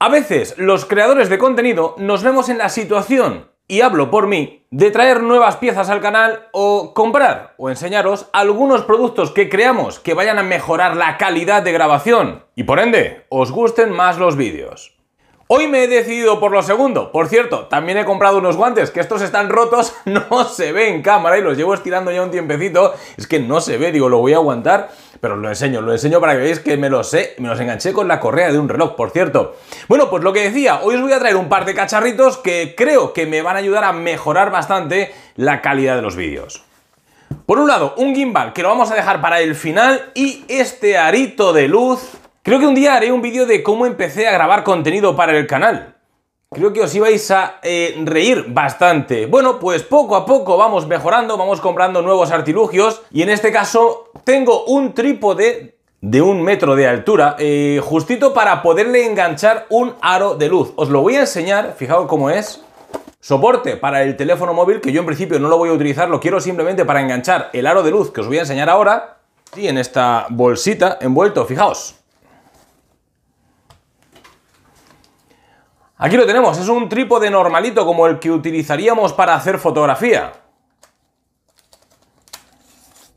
A veces los creadores de contenido nos vemos en la situación, y hablo por mí, de traer nuevas piezas al canal o comprar o enseñaros algunos productos que creamos que vayan a mejorar la calidad de grabación y por ende os gusten más los vídeos. Hoy me he decidido por lo segundo. Por cierto, también he comprado unos guantes, que estos están rotos, no se ve en cámara y los llevo estirando ya un tiempecito. Es que no se ve, digo, lo voy a aguantar, pero os lo enseño, lo enseño para que veáis que me los sé, me los enganché con la correa de un reloj, por cierto. Bueno, pues lo que decía, hoy os voy a traer un par de cacharritos que creo que me van a ayudar a mejorar bastante la calidad de los vídeos. Por un lado, un gimbal que lo vamos a dejar para el final y este arito de luz Creo que un día haré un vídeo de cómo empecé a grabar contenido para el canal. Creo que os ibais a eh, reír bastante. Bueno, pues poco a poco vamos mejorando, vamos comprando nuevos artilugios y en este caso tengo un trípode de un metro de altura, eh, justito para poderle enganchar un aro de luz. Os lo voy a enseñar, fijaos cómo es. Soporte para el teléfono móvil, que yo en principio no lo voy a utilizar, lo quiero simplemente para enganchar el aro de luz que os voy a enseñar ahora. Y en esta bolsita envuelto, fijaos. Aquí lo tenemos, es un trípode normalito como el que utilizaríamos para hacer fotografía.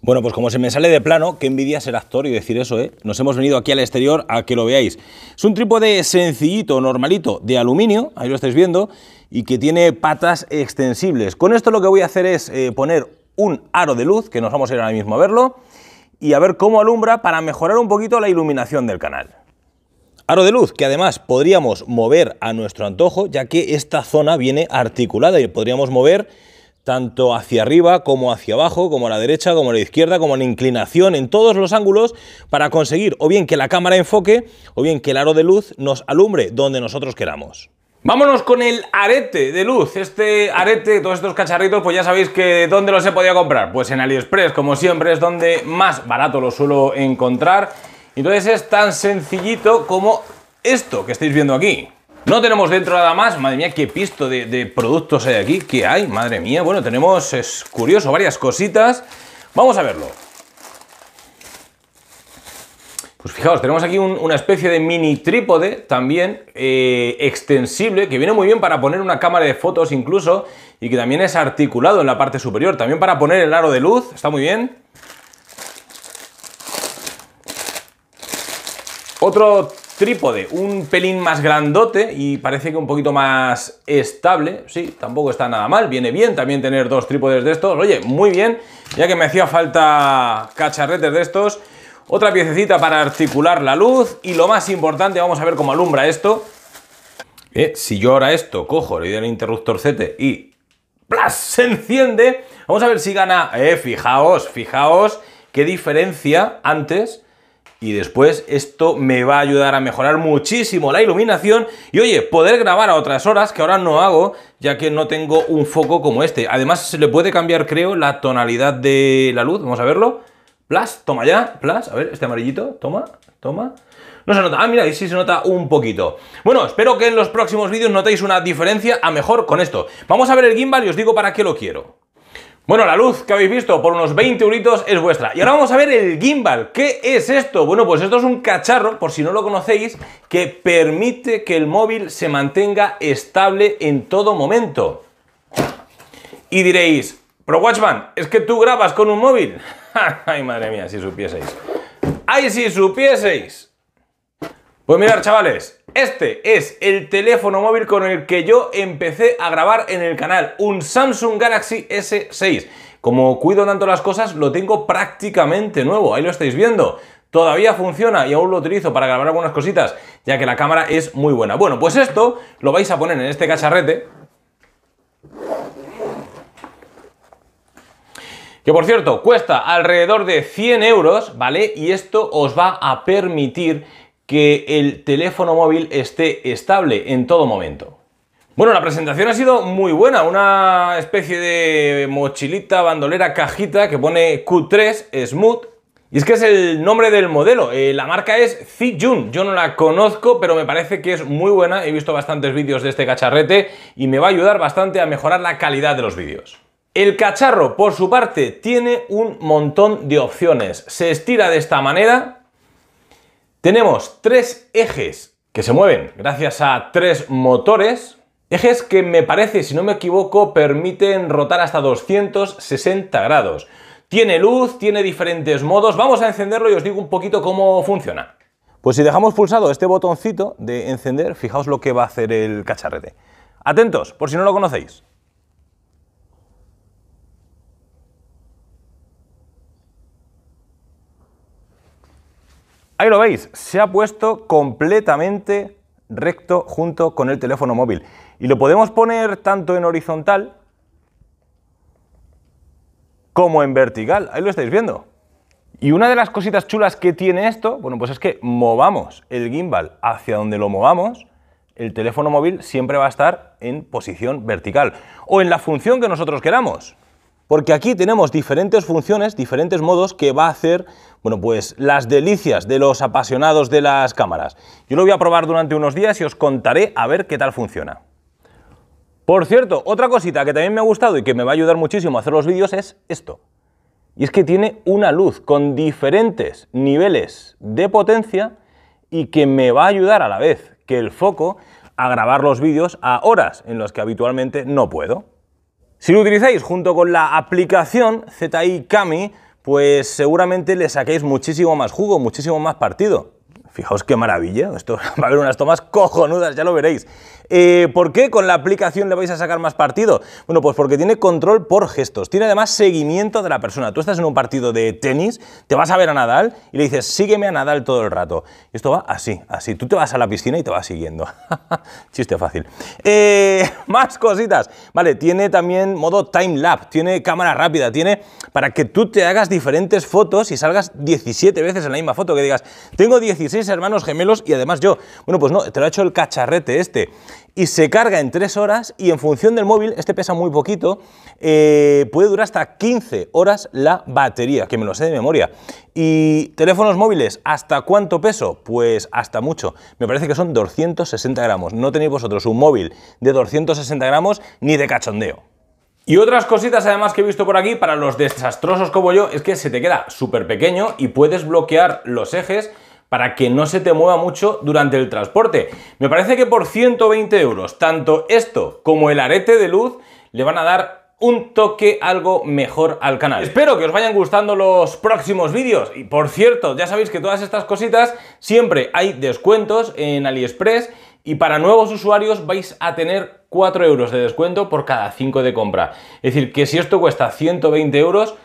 Bueno, pues como se me sale de plano, qué envidia ser actor y decir eso, ¿eh? Nos hemos venido aquí al exterior a que lo veáis. Es un trípode sencillito, normalito, de aluminio, ahí lo estáis viendo, y que tiene patas extensibles. Con esto lo que voy a hacer es eh, poner un aro de luz, que nos vamos a ir ahora mismo a verlo, y a ver cómo alumbra para mejorar un poquito la iluminación del canal. Aro de luz que además podríamos mover a nuestro antojo ya que esta zona viene articulada y podríamos mover tanto hacia arriba como hacia abajo, como a la derecha, como a la izquierda, como en inclinación, en todos los ángulos, para conseguir o bien que la cámara enfoque o bien que el aro de luz nos alumbre donde nosotros queramos. Vámonos con el arete de luz. Este arete, todos estos cacharritos, pues ya sabéis que ¿dónde los he podido comprar? Pues en AliExpress, como siempre, es donde más barato lo suelo encontrar entonces es tan sencillito como esto que estáis viendo aquí. No tenemos dentro nada más, madre mía, qué pisto de, productos hay aquí, qué hay, madre mía. Bueno, tenemos, es curioso, varias cositas. Vamos a verlo. Pues fijaos, tenemos aquí una especie de mini trípode también eh, extensible que viene muy bien para poner una cámara de fotos incluso y que también es articulado en la parte superior, también para poner el aro de luz, está muy bien. Otro trípode, un pelín más grandote y parece que un poquito más estable. Sí, tampoco está nada mal, viene bien también tener dos trípodes de estos. Oye, muy bien, ya que me hacía falta cacharretes de estos. Otra piececita para articular la luz y lo más importante, vamos a ver cómo alumbra esto. Eh, si yo ahora esto cojo, le doy el interruptor Z y ¡plas! se enciende. Vamos a ver si gana... Eh, fijaos, fijaos qué diferencia antes y después esto me va a ayudar a mejorar muchísimo la iluminación y oye, poder grabar a otras horas que ahora no hago ya que no tengo un foco como este. Además se le puede cambiar creo la tonalidad de la luz, vamos a verlo. Plus, toma ya, Plas. a ver, este amarillito, toma, toma. No se nota, ah mira, ahí sí se nota un poquito. Bueno, espero que en los próximos vídeos notéis una diferencia a mejor con esto. Vamos a ver el gimbal y os digo para qué lo quiero. Bueno, la luz que habéis visto por unos 20 euritos es vuestra. Y ahora vamos a ver el gimbal. ¿Qué es esto? Bueno, pues esto es un cacharro, por si no lo conocéis, que permite que el móvil se mantenga estable en todo momento. Y diréis, Pro Watchman, es que tú grabas con un móvil. Ay, madre mía, si supieseis. Ay, si supieseis. Pues mirad, chavales, este es el teléfono móvil con el que yo empecé a grabar en el canal, un Samsung Galaxy S6. Como cuido tanto las cosas, lo tengo prácticamente nuevo, ahí lo estáis viendo. Todavía funciona y aún lo utilizo para grabar algunas cositas, ya que la cámara es muy buena. Bueno, pues esto lo vais a poner en este cacharrete. Que por cierto, cuesta alrededor de 100 euros, ¿vale? Y esto os va a permitir que el teléfono móvil esté estable en todo momento. Bueno, la presentación ha sido muy buena, una especie de mochilita, bandolera, cajita que pone Q3 Smooth. Y es que es el nombre del modelo, eh, la marca es Zijun, yo no la conozco, pero me parece que es muy buena, he visto bastantes vídeos de este cacharrete y me va a ayudar bastante a mejorar la calidad de los vídeos. El cacharro, por su parte, tiene un montón de opciones, se estira de esta manera, tenemos tres ejes que se mueven gracias a tres motores. Ejes que me parece, si no me equivoco, permiten rotar hasta 260 grados. Tiene luz, tiene diferentes modos. Vamos a encenderlo y os digo un poquito cómo funciona. Pues si dejamos pulsado este botoncito de encender, fijaos lo que va a hacer el cacharrete. Atentos, por si no lo conocéis. Ahí lo veis, se ha puesto completamente recto junto con el teléfono móvil. Y lo podemos poner tanto en horizontal como en vertical. Ahí lo estáis viendo. Y una de las cositas chulas que tiene esto, bueno, pues es que movamos el gimbal hacia donde lo movamos, el teléfono móvil siempre va a estar en posición vertical o en la función que nosotros queramos porque aquí tenemos diferentes funciones, diferentes modos que va a hacer, bueno, pues las delicias de los apasionados de las cámaras. Yo lo voy a probar durante unos días y os contaré a ver qué tal funciona. Por cierto, otra cosita que también me ha gustado y que me va a ayudar muchísimo a hacer los vídeos es esto. Y es que tiene una luz con diferentes niveles de potencia y que me va a ayudar a la vez que el foco a grabar los vídeos a horas en las que habitualmente no puedo. Si lo utilizáis junto con la aplicación ZI Cami, pues seguramente le saquéis muchísimo más jugo, muchísimo más partido. Fijaos qué maravilla, esto va a haber unas tomas cojonudas, ya lo veréis. Eh, ¿Por qué con la aplicación le vais a sacar más partido? Bueno, pues porque tiene control por gestos, tiene además seguimiento de la persona. Tú estás en un partido de tenis, te vas a ver a Nadal y le dices, sígueme a Nadal todo el rato. Y esto va así, así. Tú te vas a la piscina y te vas siguiendo. Chiste fácil. Eh, más cositas. Vale, tiene también modo time lap tiene cámara rápida, tiene para que tú te hagas diferentes fotos y salgas 17 veces en la misma foto, que digas, tengo 16 hermanos gemelos y además yo. Bueno, pues no, te lo ha hecho el cacharrete este. Y se carga en tres horas y en función del móvil, este pesa muy poquito, eh, puede durar hasta 15 horas la batería, que me lo sé de memoria. Y teléfonos móviles, ¿hasta cuánto peso? Pues hasta mucho. Me parece que son 260 gramos. No tenéis vosotros un móvil de 260 gramos ni de cachondeo. Y otras cositas además que he visto por aquí para los desastrosos como yo es que se te queda súper pequeño y puedes bloquear los ejes para que no se te mueva mucho durante el transporte. Me parece que por 120 euros, tanto esto como el arete de luz le van a dar un toque algo mejor al canal. Espero que os vayan gustando los próximos vídeos. Y por cierto, ya sabéis que todas estas cositas siempre hay descuentos en AliExpress y para nuevos usuarios vais a tener 4 euros de descuento por cada 5 de compra. Es decir, que si esto cuesta 120 euros,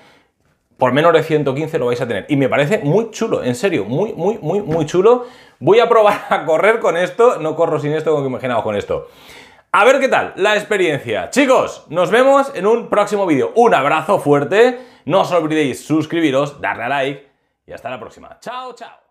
por menos de 115 lo vais a tener. Y me parece muy chulo, en serio, muy, muy, muy, muy chulo. Voy a probar a correr con esto, no corro sin esto, como que imaginaba con esto. A ver qué tal la experiencia. Chicos, nos vemos en un próximo vídeo. Un abrazo fuerte, no os olvidéis suscribiros, darle a like y hasta la próxima. Chao, chao.